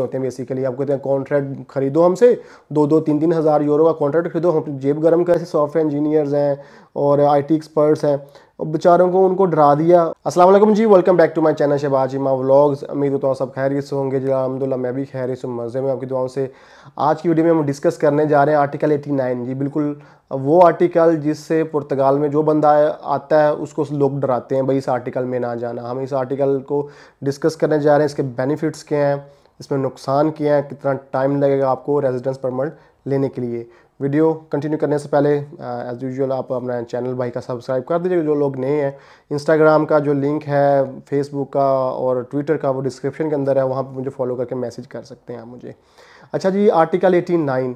होते हैं बेसिकली आप कहते हैं कॉन्ट्रैक्ट खरीदो हमसे दो दो तीन तीन हज़ार यूरो का कॉन्ट्रैक्ट खरीदो हम जेब गर्म ऐसे सॉफ्टवेयर इंजीनियर्स हैं और आईटी एक्सपर्ट्स हैं और बेचारों को उनको डरा दिया अस्सलाम वालेकुम जी welcome back to my channel Shahbaz इमा व्लॉग्स उम्मीद होता हूँ सब खैरियत से होंगे जी अलहमदिल्ला मैं भी खैरियत से मज़े में आपकी दुआओं से आज की वीडियो में हम डिस्कस करने जा रहे हैं आर्टिकल नाइन जी बिल्कुल वो आर्टिकल जिससे पुर्तगाल में जो बंदा आता है उसको लोग डराते हैं भाई इस आर्टिकल में ना जाना हम इस आर्टिकल को डिस्कस करने जा रहे हैं इसके बेनिफिट्स क्या हैं इसमें नुकसान किया है कितना टाइम लगेगा आपको रेजिडेंस परमिट लेने के लिए वीडियो कंटिन्यू करने से पहले एज़ यूजुअल आप अपना चैनल भाई का सब्सक्राइब कर दीजिए जो लोग नए हैं इंस्टाग्राम का जो लिंक है फेसबुक का और ट्विटर का वो डिस्क्रिप्शन के अंदर है वहाँ पर मुझे फॉलो करके मैसेज कर सकते हैं आप मुझे अच्छा जी आर्टिकल एटी नाइन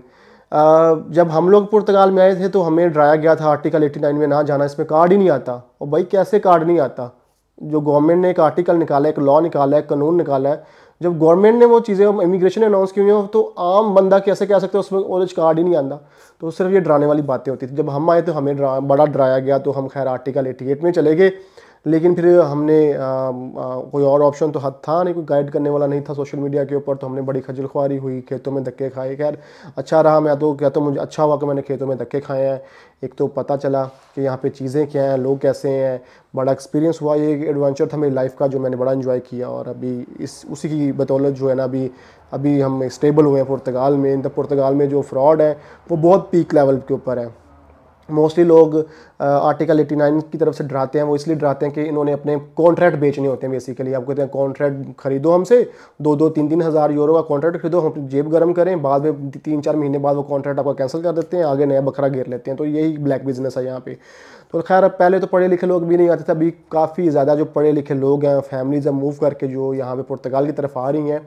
जब हम लोग पुर्तगाल में आए थे तो हमें डराया गया था आर्टिकल एटी नाइन में ना जाना इसमें कार्ड ही नहीं आता और भाई कैसे कार्ड नहीं आता जो गवर्नमेंट ने एक आर्टिकल निकाला एक लॉ निकाला है कानून निकाला है जब गवर्नमेंट ने वो चीज़ें इमिग्रेशन अनाउंस की हुई हैं तो आम बंदा कैसे कह सकते हैं उसमें ऑरेंज कार्ड ही नहीं आता तो सिर्फ ये डराने वाली बातें होती थी जब हम आए तो हमें बड़ा डराया गया तो हम खैर आर्टिकल एटी एट में चले गए लेकिन फिर हमने आ, आ, कोई और ऑप्शन तो हाथ था नहीं कोई गाइड करने वाला नहीं था सोशल मीडिया के ऊपर तो हमने बड़ी खजल खुआरी हुई खेतों में धक्के खाए खैर अच्छा रहा मैं तो क्या तो मुझे अच्छा हुआ कि मैंने खेतों में धक्के खाए हैं एक तो पता चला कि यहाँ पे चीज़ें क्या हैं लोग कैसे हैं बड़ा एक्सपीरियंस हुआ ये एडवेंचर था मेरी लाइफ का जो मैंने बड़ा इन्जॉय किया और अभी इस उसी की बदौलत जो है ना अभी अभी हम स्टेबल हुए हैं पुर्तगाल में इन पुर्तगाल में जो फ्रॉड है वो बहुत पीक लेवल के ऊपर है मोस्टली लोग आर्टिकल 89 की तरफ से डराते हैं वो इसलिए डराते हैं कि इन्होंने अपने कॉन्ट्रैक्ट बेचने होते हैं बेसिकली आप कहते हैं कॉन्ट्रैक्ट खरीदो हमसे दो दो तीन तीन हज़ार यूरो का कॉन्ट्रैक्ट खरीदो हम जेब गर्म करें बाद में तीन चार महीने बाद वो कॉन्ट्रैक्ट आपका कैंसिल कर देते हैं आगे नया बखरा घेर लेते हैं तो यही ब्लैक बिजनेस है यहाँ पर तो खैर अब पहले तो पढ़े लिखे लोग भी नहीं आते थे अभी काफ़ी ज़्यादा जो पढ़े लिखे लोग हैं फैमिलीज़ मूव करके जो यहाँ पर पुर्तगाल की तरफ आ रही हैं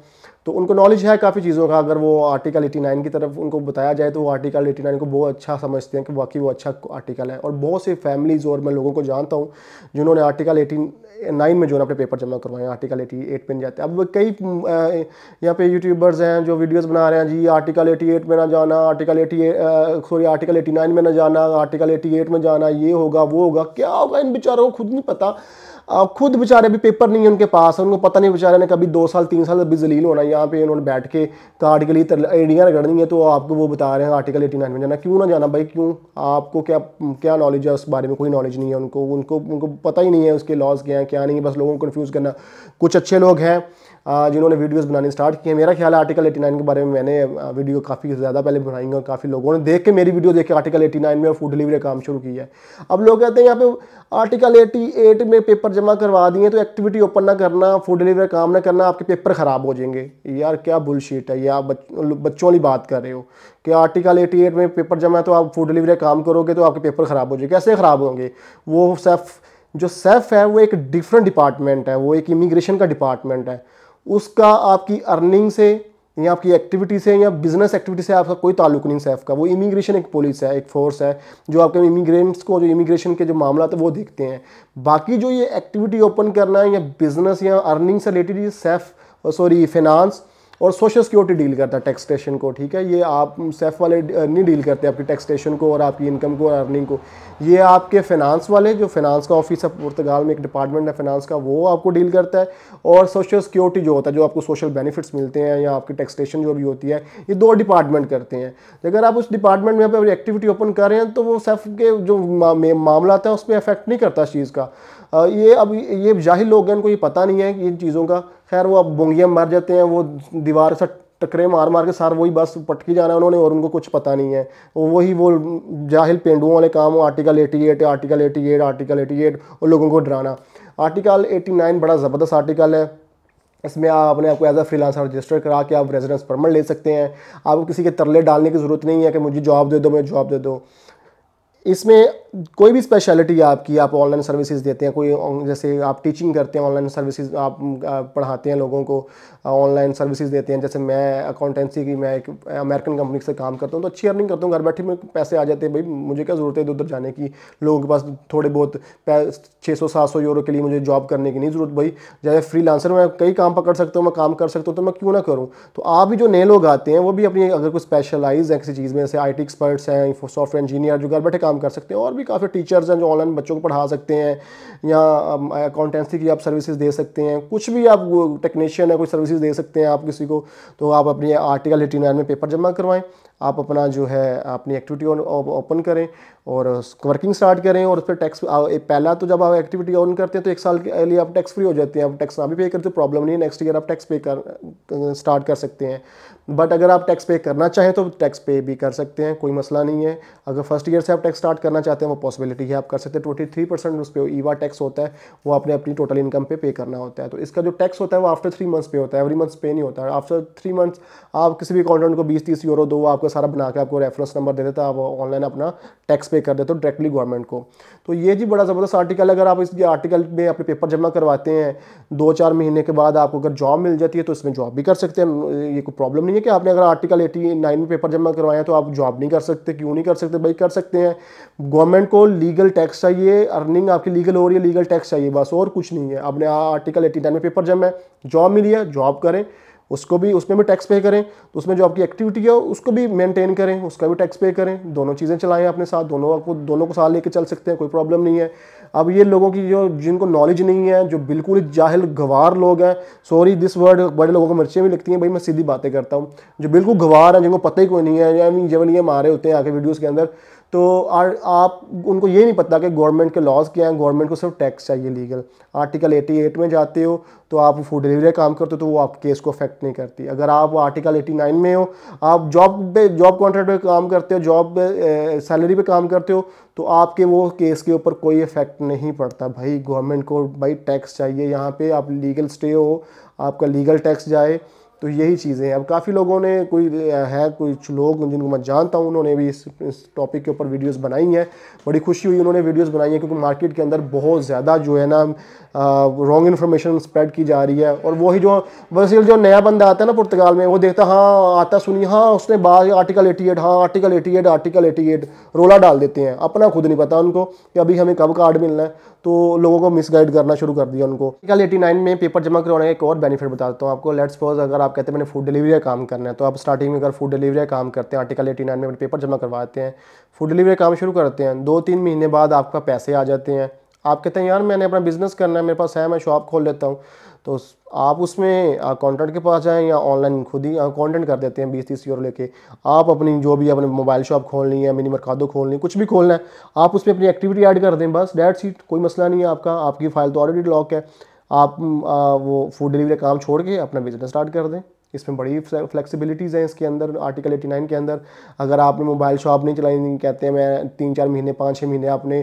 तो उनको नॉलेज है काफ़ी चीज़ों का अगर वो आर्टिकल 89 की तरफ उनको बताया जाए तो वो आर्टिकल 89 को बहुत अच्छा समझते हैं कि वाकई वो अच्छा आर्टिकल है और बहुत से फैमिलीज़ और मैं लोगों को जानता हूँ जिन्होंने आर्टिकल 89 में जो है अपने पेपर जमा करवाए आर्टिकल 88 पे जाते हैं अब कई यहाँ पे यूट्यूबर्स हैं जो वीडियोज़ बना रहे हैं जी आर्टिकल एटी में ना जाना article eighty sorry article eighty में ना जाना आर्टिकल एटी में जाना ये होगा वो होगा क्या होगा इन बेचारों को खुद नहीं पता खुद बेचारे अभी पेपर नहीं है उनके पास उनको पता नहीं बेचारे ने कभी दो साल तीन साल अभी जलील होना यहाँ पे उन्होंने बैठ के तो आर्टिकल लिए एडियाँ रगड़नी है तो आपको वो बता रहे हैं आर्टिकल एटी नाइन में जाना क्यों ना जाना भाई क्यों आपको क्या क्या नॉलेज है उस बारे में कोई नॉलेज नहीं है उनको उनको उनको पता ही नहीं है उसके लॉज क्या हैं क्या नहीं है बस लोगों को कन्फ्यूज़ करना कुछ अच्छे लोग हैं जिन्होंने वीडियोस बनाने स्टार्ट किए मेरा ख्याल है आर्टिकल 89 के बारे में मैंने वीडियो काफ़ी ज़्यादा पहले बनाई है और काफ़ी लोगों ने देख के मेरी वीडियो देख के आर्टिकल 89 में फूड डिलीवरी का काम शुरू किया है अब लोग कहते हैं यहाँ पे आर्टिकल 88 में पेपर जमा करवा दिए तो एक्टिविटी ओपन ना करना फूड डिलीवरी काम ना करना आपके पेपर ख़राब हो जाएंगे यार क्या बुलशीट है यार बच्चों वाली बात कर रहे हो कि आर्टिकल 88 में पेपर जमा है तो आप फूड डिलीवरी काम करोगे तो आपके पेपर ख़राब हो जाएंगे कैसे ख़राब होंगे वो सेफ जो सेफ है वो एक डिफरेंट डिपार्टमेंट है वो एक इमिग्रेशन का डिपार्टमेंट है उसका आपकी अर्निंग से या आपकी एक्टिविटी से या बिजनेस एक्टिविटी से आपका कोई ताल्लुक नहीं सैफ का वो इमिग्रेशन एक पुलिस है एक फोर्स है जो आपके इमिग्रेंट्स को जो इमिग्रेशन के जो मामला है वो देखते हैं बाकी जो ये एक्टिविटी ओपन करना है या बिजनेस या अर्निंग से रिलेटेड ये सैफ सॉरी फिनांस और सोशल सिक्योरिटी डील करता है टैक्सटेशन को ठीक है ये आप सेफ e वाले नहीं डील करते आपकी टैक्सटेशन को और आपकी इनकम को और अर्निंग को ये आपके फिनांस वाले जो फिनांस का ऑफिस है पुर्तगाल में एक डिपार्टमेंट है फिनांस का वो आपको डील करता है और सोशल सिक्योरिटी जो होता है जो आपको सोशल बेनिफिट्स मिलते हैं या आपकी टैक्सटेशन जो भी होती है ये दो डिपार्टमेंट करते हैं अगर आप उस डिपार्टमेंट में अपनी एक्टिविटी ओपन कर रहे हैं तो वो सेफ e के जो मामला है उस पर अफेक्ट नहीं करता इस चीज़ का ये अब ये जाहिर लोग हैं इनको ये पता नहीं है कि इन चीज़ों का खैर वो अब बोंगियाँ मर जाते हैं वो दीवार से टकरे मार मार के सार वही बस पटकी जाना है उन्होंने और उनको कुछ पता नहीं है वो वही वो जाहिल पेंडुओं वाले काम हो आर्टिकल 88 आर्टिकल 88 आर्टिकल 88 और लोगों को डराना आर्टिकल 89 बड़ा ज़बरदस्त आर्टिकल है इसमें आप अपने आपको एज अ फ्रीलांसर रजिस्टर करा के आप रेजिडेंस परमिट ले सकते हैं आपको किसी के तरले डालने की ज़रूरत नहीं है कि मुझे जॉब दे दो मुझे जॉब दे दो इसमें कोई भी स्पेशलिटी आपकी आप ऑनलाइन सर्विसेज देते हैं कोई जैसे आप टीचिंग करते हैं ऑनलाइन सर्विसेज आप पढ़ाते हैं लोगों को ऑनलाइन सर्विसेज देते हैं जैसे मैं अकाउंटेंसी की मैं एक अमेरिकन कंपनी से काम करता हूँ तो अच्छी अर्निंग करता हूँ घर बैठे में पैसे आ जाते हैं भाई मुझे क्या ज़रूरत है इधर उधर जाने की लोगों के पास थोड़े बहुत छः सौ सात सौ यूरो के लिए मुझे जॉब करने की नहीं ज़रूरत भाई जैसे फ्री लांसर मैं कई काम पकड़ सकता हूँ मैं काम कर सकता हूँ तो मैं क्यों ना करूँ तो आप भी जो नए लोग आते हैं वो भी अपनी अगर कोई स्पेशलाइज है किसी चीज़ में जैसे आई एक्सपर्ट्स हैं सॉफ्टवेयर इंजीनियर जो घर बैठे काम काम कर सकते हैं और भी काफ़ी टीचर्स हैं जो ऑनलाइन बच्चों को पढ़ा सकते हैं या अकाउंटेंसी की आप सर्विसेज दे सकते हैं कुछ भी आप टेक्नीशियन है कोई सर्विसेज दे सकते हैं आप किसी को तो आप अपने आर्टिकल एटी में पेपर जमा करवाएं आप अपना जो है अपनी एक्टिविटी ऑन ओपन करें और वर्किंग स्टार्ट करें और उस पर टैक्स पहला तो जब आप एक्टिविटी ऑन करते हैं तो एक साल के लिए आप टैक्स फ्री हो जाते हैं आप टैक्स ना भी पे करते हो प्रॉब्लम नहीं है नेक्स्ट ईयर आप टैक्स पे कर स्टार्ट कर सकते हैं बट अगर आप टैक्स पे करना चाहें तो टैक्स पे भी कर सकते हैं कोई मसला नहीं है अगर फर्स्ट ईयर से आप टैक्स स्टार्ट करना चाहते हैं वो पॉसिबिलिटी है आप कर सकते हैं ट्वेंटी थ्री परसेंट उस पर ईवा टैक्स होता है वो आपने अपनी टोटल इनकम पे पे करना होता है तो इसका जो टैक्स होता है वो आफ्टर थ्री मंथ्स पे होता है एवरी मंथ्स पे नहीं होता है आफ्टर थ्री मंथ्स आप किसी भी अकाउंटेंट को बीस तीस यूरो दो आपका सारा बना के आपको रेफरेंस नंबर दे देता है आप ऑनलाइन अपना टैक्स पे कर देते हो डायरेक्टली गवर्नमेंट को तो ये जी बड़ा ज़बरदस्त आर्टिकल अगर आप इस आर्टिकल में अपने पेपर जमा करवाते हैं दो चार महीने के बाद आपको अगर जॉब मिल जाती है तो इसमें जॉब भी कर सकते हैं ये कोई प्रॉब्लम नहीं है कि आपने अगर आर्टिकल एटी नाइन में पेपर जमा करवाया तो आप जॉब नहीं कर सकते क्यों नहीं कर सकते भाई कर सकते हैं गवर्नमेंट को लीगल टैक्स चाहिए अर्निंग आपकी लीगल हो रही है लीगल टैक्स चाहिए बस और कुछ नहीं है आपने आर्टिकल एटी नाइन में पेपर जमा है जॉब मिली है जॉब करें उसको भी उसमें भी टैक्स पे करें तो उसमें जो आपकी एक्टिविटी है उसको भी मेंटेन करें उसका भी टैक्स पे करें दोनों चीज़ें चलाएं अपने साथ दोनों आपको दोनों को साथ लेके चल सकते हैं कोई प्रॉब्लम नहीं है अब ये लोगों की जो जिनको नॉलेज नहीं है जो बिल्कुल जाहिल गवार लोग हैं सॉरी दिस वर्ड बड़े लोगों को मिर्चियाँ भी लगती हैं भाई मैं सीधी बातें करता हूँ जो बिल्कुल गवार हैं जिनको पता ही कोई नहीं है या जब ये मारे होते हैं आके वीडियोज़ के अंदर तो आर आप उनको ये नहीं पता कि गवर्नमेंट के लॉज क्या हैं गवर्नमेंट को सिर्फ टैक्स चाहिए लीगल आर्टिकल 88 में जाते हो तो आप फूड डिलीवरी का काम करते हो तो वो आप केस को अफेक्ट नहीं करती अगर आप आर्टिकल 89 में हो आप जॉब पे जॉब कॉन्ट्रैक्ट पे काम करते हो जॉब सैलरी पे काम करते हो तो आपके वो केस के ऊपर कोई इफेक्ट नहीं पड़ता भाई गवर्नमेंट को भाई टैक्स चाहिए यहाँ पर आप लीगल स्टे हो आपका लीगल टैक्स जाए तो यही चीज़ें हैं अब काफ़ी लोगों ने कोई है कुछ लोग जिनको मैं जानता हूँ उन्होंने भी इस, इस टॉपिक के ऊपर वीडियोस बनाई हैं बड़ी खुशी हुई उन्होंने वीडियोस बनाई हैं क्योंकि मार्केट के अंदर बहुत ज़्यादा जो है ना रॉन्ग इन्फॉर्मेशन स्प्रेड की जा रही है और वही जो वसील जो नया बंदा आता है ना पुर्तगाल में वो देखता हाँ आता सुनिए हाँ उसने बाहर आर्टिकल एटी एट हाँ article eighty eight article eighty eight रोला डाल देते हैं अपना खुद नहीं पता उनको कि अभी हमें कब कार्ड मिलना है तो लोगों को मिसगाइड करना शुरू कर दिया उनको कल एटी नाइन में पेपर जमा करवाने का एक और बेनिफिट बताता हूँ आपको लेट्स सपोज अगर आप कहते हैं मैंने फूड डिलीवरी का काम करना है तो आप स्टार्टिंग में अगर फूड डिलीवरी का काम करते हैं आर्टिकल एटी नाइन में पेपर जमा करवाते हैं फूड डिलीवरी का काम शुरू करते हैं दो तीन महीने बाद आपका पैसे आ जाते हैं आप कहते हैं यार मैंने अपना बिज़नेस करना है मेरे पास है मैं शॉप खोल लेता हूँ तो आप उसमें कंटेंट के पास जाएँ या ऑनलाइन खुद ही कंटेंट कर देते हैं बीस तीस यूरो लेके आप अपनी जो भी अपने मोबाइल शॉप खोलनी है मिनी मरकादो खोलनी कुछ भी खोलना है आप उसमें अपनी एक्टिविटी ऐड कर दें बस डेट सीट कोई मसला नहीं है आपका आपकी फ़ाइल तो ऑलरेडी लॉक है आप आ, वो फूड डिलीवरी का काम छोड़ के अपना बिज़नेस स्टार्ट कर दें इसमें बड़ी फ्लेक्सिबिलिटीज़ हैं इसके अंदर आर्टिकल 89 के अंदर अगर आपने मोबाइल शॉप नहीं चलाई नहीं कहते हैं मैं तीन चार महीने पाँच छः महीने आपने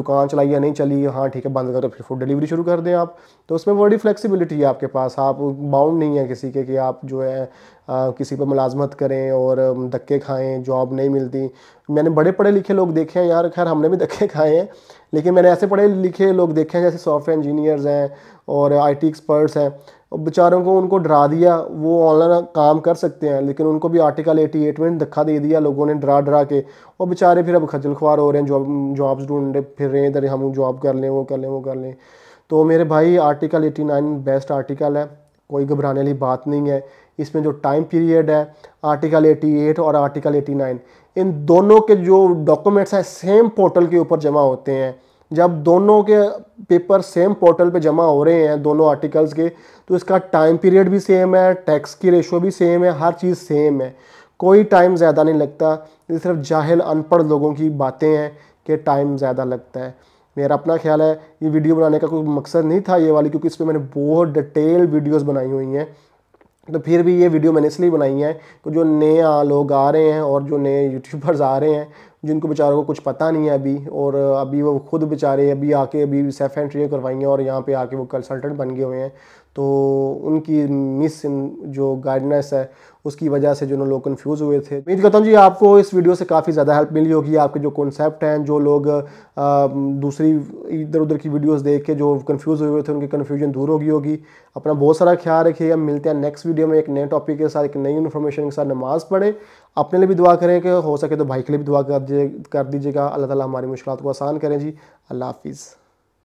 दुकान चलाई या नहीं चली हाँ ठीक है बंद करो फिर फूड डिलीवरी शुरू कर दें आप तो उसमें बड़ी फ्लेक्सिबिलिटी है आपके पास आप बाउंड नहीं है किसी के कि आप जो है आ, किसी पर मुलाजमत करें और धक्के खाएँ जॉब नहीं मिलती मैंने बड़े पढ़े लिखे लोग देखे हैं यार खैर हमने भी धक्के खाए हैं लेकिन मैंने ऐसे पढ़े लिखे लोग देखे हैं जैसे सॉफ्टवेयर इंजीनियर्स हैं और आई एक्सपर्ट्स हैं और बेचारों को उनको डरा दिया वो ऑनलाइन काम कर सकते हैं लेकिन उनको भी आर्टिकल 88 में धक्का दे दिया लोगों ने डरा डरा के और बेचारे फिर अब खजल खुआर हो रहे हैं जॉब जॉब्स ढूंढ रहे फिर रहे हैं इधर हम जॉब कर लें वो कर लें वो कर लें तो मेरे भाई आर्टिकल 89 बेस्ट आर्टिकल है कोई घबराने वाली बात नहीं है इसमें जो टाइम पीरियड है आर्टिकल 88 और आर्टिकल 89 इन दोनों के जो डॉक्यूमेंट्स हैं सेम पोर्टल के ऊपर जमा होते हैं जब दोनों के पेपर सेम पोर्टल पे जमा हो रहे हैं दोनों आर्टिकल्स के तो इसका टाइम पीरियड भी सेम है टैक्स की रेशो भी सेम है हर चीज़ सेम है कोई टाइम ज़्यादा नहीं लगता ये सिर्फ जाहिल अनपढ़ लोगों की बातें हैं कि टाइम ज़्यादा लगता है मेरा अपना ख्याल है ये वीडियो बनाने का कोई मकसद नहीं था ये वाली क्योंकि इस पर मैंने बहुत डिटेल वीडियोज़ बनाई हुई हैं तो फिर भी ये वीडियो मैंने इसलिए बनाई है कि जो नए लोग आ रहे हैं और जो नए यूट्यूबर्स आ रहे हैं जिनको बेचारों को कुछ पता नहीं है अभी और अभी वो खुद बेचारे अभी आके अभी सेफ एंट्री करवाई हैं और यहाँ पे आके वो कंसल्टेंट बन गए हुए हैं तो उनकी मिस जो गाइडनेस है उसकी वजह से जो ना लोग कन्फ्यूज़ हुए थे उम्मीद करता हूँ जी आपको इस वीडियो से काफ़ी ज़्यादा हेल्प मिली होगी आपके जो कॉन्सेप्ट हैं जो लोग आ, दूसरी इधर उधर की वीडियोस देख के जो कन्फ्यूज़ हुए थे उनकी कन्फ्यूजन दूर होगी होगी अपना बहुत सारा ख्याल रखिएगा मिलते हैं नेक्स्ट वीडियो में एक नए टॉपिक के साथ एक नई इन्फॉर्मेशन के साथ नमाज़ पढ़ें अपने लिए भी दुआ करें कि हो सके तो भाई के लिए भी दुआ कर दीजिएगा अल्लाह ताली हमारी मुश्किल को आसान करें जी अल्लाह हाफिज़